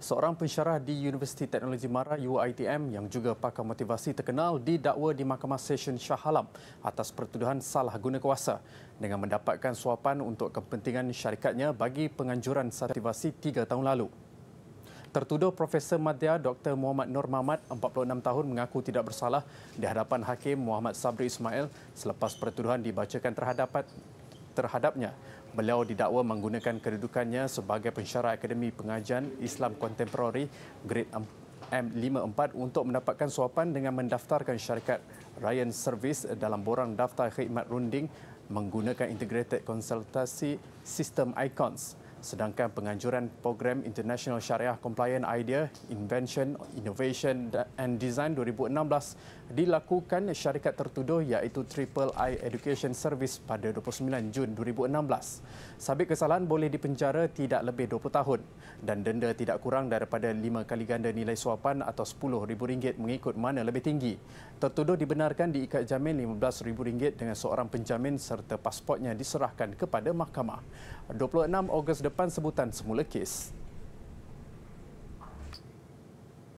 seorang pensyarah di Universiti Teknologi Mara UITM yang juga pakar motivasi terkenal didakwa di Mahkamah Session Shah Alam atas pertuduhan salah guna kuasa dengan mendapatkan suapan untuk kepentingan syarikatnya bagi penganjuran sertifikasi tiga tahun lalu. Tertuduh Profesor Madya Dr. Muhammad Nur Mahmat, 46 tahun, mengaku tidak bersalah di hadapan Hakim Muhammad Sabri Ismail selepas pertuduhan dibacakan terhadap terhadapnya. Beliau didakwa menggunakan kedudukannya sebagai pensyarah Akademi Pengajian Islam Kontemporari Grade M54 untuk mendapatkan suapan dengan mendaftarkan syarikat Ryan Service dalam borang daftar khidmat runding menggunakan integrated konsultasi sistem ICONS sedangkan penganjuran program International Syariah Compliant Idea Invention Innovation and Design 2016 dilakukan syarikat tertuduh iaitu Triple I Education Service pada 29 Jun 2016. Sabit kesalahan boleh dipenjara tidak lebih 20 tahun dan denda tidak kurang daripada 5 kali ganda nilai suapan atau RM10,000 mengikut mana lebih tinggi. Tertuduh dibenarkan diikat jamin RM15,000 dengan seorang penjamin serta pasportnya diserahkan kepada mahkamah. 26 Ogos 2016 depan sebutan semula kes.